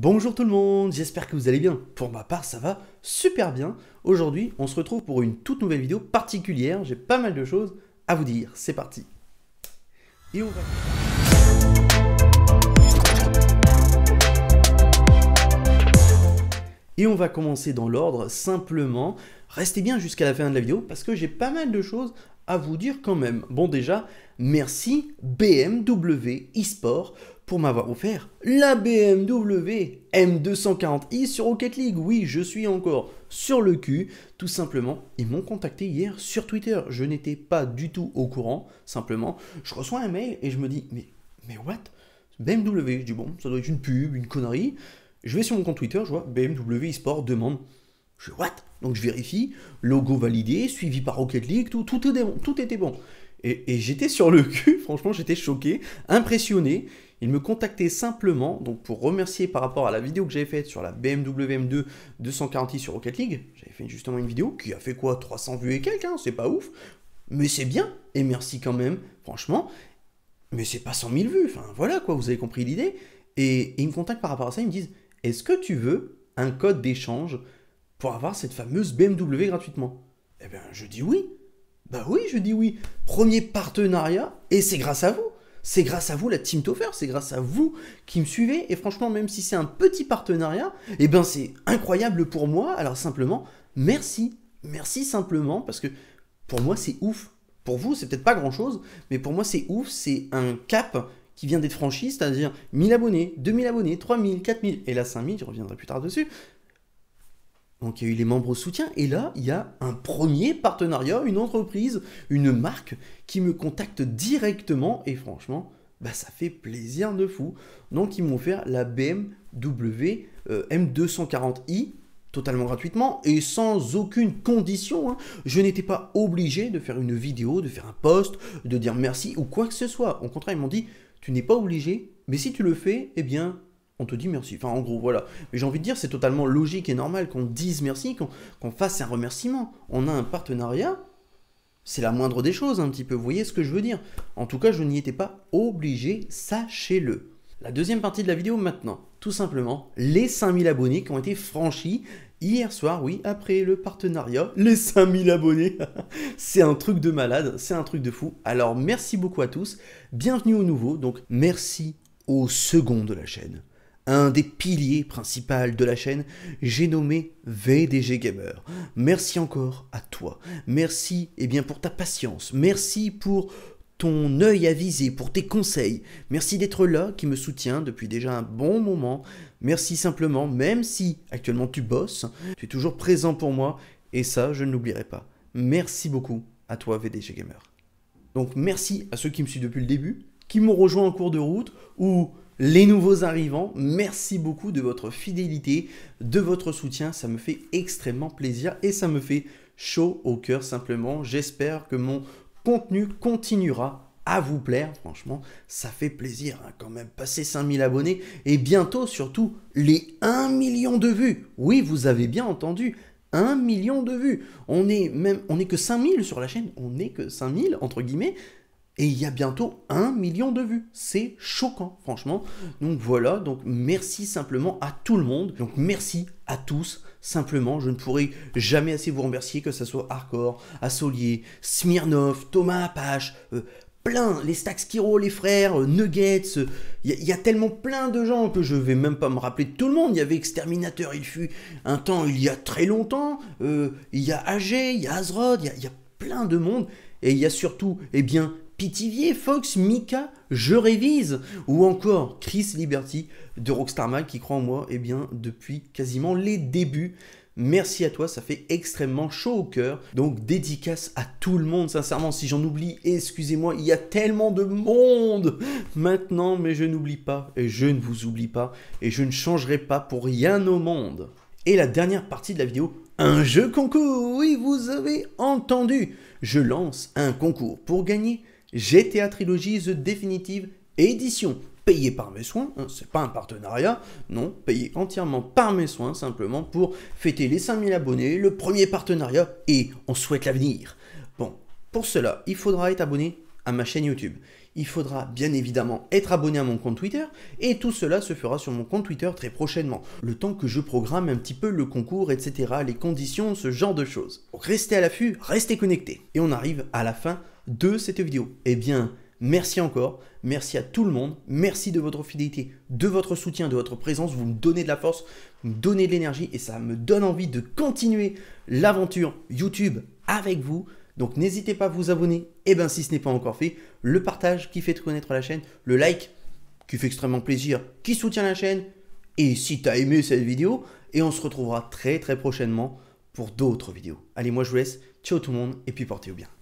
Bonjour tout le monde, j'espère que vous allez bien. Pour ma part, ça va super bien. Aujourd'hui, on se retrouve pour une toute nouvelle vidéo particulière. J'ai pas mal de choses à vous dire. C'est parti. Et on va... Et on va commencer dans l'ordre, simplement. Restez bien jusqu'à la fin de la vidéo parce que j'ai pas mal de choses à vous dire quand même. Bon déjà, merci BMW eSport pour m'avoir offert la BMW M240i sur Rocket League. Oui, je suis encore sur le cul, tout simplement. Ils m'ont contacté hier sur Twitter. Je n'étais pas du tout au courant, simplement. Je reçois un mail et je me dis, mais, mais what BMW, je dis bon, ça doit être une pub, une connerie. Je vais sur mon compte Twitter, je vois BMW eSport demande. Je dis what Donc je vérifie, logo validé, suivi par Rocket League, tout, tout, tout était bon. Et, j'étais sur le cul, franchement, j'étais choqué, impressionné. Il me contactait simplement donc pour remercier par rapport à la vidéo que j'avais faite sur la BMW M2 240 sur Rocket League. J'avais fait justement une vidéo qui a fait quoi 300 vues et quelques, hein, c'est pas ouf. Mais c'est bien, et merci quand même, franchement. Mais c'est pas 100 000 vues, enfin voilà quoi, vous avez compris l'idée. Et, et ils me contactent par rapport à ça, ils me disent Est-ce que tu veux un code d'échange pour avoir cette fameuse BMW gratuitement Eh bien, je dis oui. Bah oui, je dis oui. Premier partenariat, et c'est grâce à vous. C'est grâce à vous la Team Toffer, c'est grâce à vous qui me suivez. Et franchement, même si c'est un petit partenariat, eh ben c'est incroyable pour moi. Alors simplement, merci. Merci simplement, parce que pour moi c'est ouf. Pour vous, c'est peut-être pas grand-chose, mais pour moi c'est ouf, c'est un cap qui vient d'être franchi, c'est-à-dire 1000 abonnés, 2000 abonnés, 3000, 4000, et là 5000, je reviendrai plus tard dessus. Donc il y a eu les membres soutien et là il y a un premier partenariat, une entreprise, une marque qui me contacte directement et franchement bah, ça fait plaisir de fou. Donc ils m'ont offert la BMW euh, M240i totalement gratuitement et sans aucune condition. Hein. Je n'étais pas obligé de faire une vidéo, de faire un post, de dire merci ou quoi que ce soit. Au contraire ils m'ont dit tu n'es pas obligé, mais si tu le fais, eh bien on te dit merci. Enfin, en gros, voilà. Mais j'ai envie de dire, c'est totalement logique et normal qu'on dise merci, qu'on fasse un remerciement. On a un partenariat, c'est la moindre des choses, un petit peu. Vous voyez ce que je veux dire En tout cas, je n'y étais pas obligé, sachez-le. La deuxième partie de la vidéo maintenant, tout simplement, les 5000 abonnés qui ont été franchis hier soir, oui, après le partenariat, les 5000 abonnés. c'est un truc de malade, c'est un truc de fou. Alors merci beaucoup à tous, bienvenue au nouveau, donc merci aux second de la chaîne un des piliers principaux de la chaîne, j'ai nommé VDG Gamer. Merci encore à toi. Merci eh bien, pour ta patience. Merci pour ton œil avisé, pour tes conseils. Merci d'être là, qui me soutient depuis déjà un bon moment. Merci simplement, même si actuellement tu bosses, tu es toujours présent pour moi, et ça, je ne l'oublierai pas. Merci beaucoup à toi, VDG Gamer. Donc merci à ceux qui me suivent depuis le début, qui m'ont rejoint en cours de route, ou les nouveaux arrivants, merci beaucoup de votre fidélité, de votre soutien, ça me fait extrêmement plaisir et ça me fait chaud au cœur simplement. J'espère que mon contenu continuera à vous plaire. Franchement, ça fait plaisir hein, quand même. Passer 5000 abonnés et bientôt surtout les 1 million de vues. Oui, vous avez bien entendu. 1 million de vues. On est même on est que 5000 sur la chaîne, on n'est que 5000 entre guillemets, et il y a bientôt un million de vues. C'est choquant, franchement. Donc voilà, donc merci simplement à tout le monde. Donc merci à tous. Simplement, je ne pourrai jamais assez vous remercier, que ce soit Hardcore, Assolier, Smirnov, Thomas Apache, euh, plein, les Stax Kiro, les frères, euh, Nuggets, il euh, y, a tellement plein de gens que je vais même pas me rappeler de tout le monde. Il y avait Exterminateur, il fut un temps, il y a très longtemps, il y a AG, il y a Azrod, il y, y, a plein de monde. Et il y a surtout, eh bien, Pitivier, Fox, Mika, Je Révise, ou encore Chris Liberty de Rockstar Mag qui croit en moi eh bien, depuis quasiment les débuts. Merci à toi, ça fait extrêmement chaud au cœur. Donc dédicace à tout le monde, sincèrement, si j'en oublie, excusez-moi, il y a tellement de monde maintenant, mais je n'oublie pas, et je ne vous oublie pas, et je ne changerai pas pour rien au monde. Et la dernière partie de la vidéo, un jeu concours, oui, vous avez entendu. Je lance un concours pour gagner GTA Trilogy The Definitive Edition, payé par mes soins, hein, c'est pas un partenariat, non, payé entièrement par mes soins, simplement pour fêter les 5000 abonnés, le premier partenariat, et on souhaite l'avenir. Bon, pour cela, il faudra être abonné à ma chaîne YouTube. Il faudra bien évidemment être abonné à mon compte Twitter et tout cela se fera sur mon compte Twitter très prochainement, le temps que je programme un petit peu le concours, etc., les conditions, ce genre de choses. Donc restez à l'affût, restez connectés. Et on arrive à la fin de cette vidéo. Eh bien, merci encore, merci à tout le monde, merci de votre fidélité, de votre soutien, de votre présence, vous me donnez de la force, vous me donnez de l'énergie et ça me donne envie de continuer l'aventure YouTube avec vous. Donc n'hésitez pas à vous abonner, et eh bien si ce n'est pas encore fait, le partage qui fait connaître la chaîne, le like qui fait extrêmement plaisir, qui soutient la chaîne, et si tu as aimé cette vidéo, et on se retrouvera très très prochainement pour d'autres vidéos. Allez, moi je vous laisse, ciao tout le monde, et puis portez-vous bien.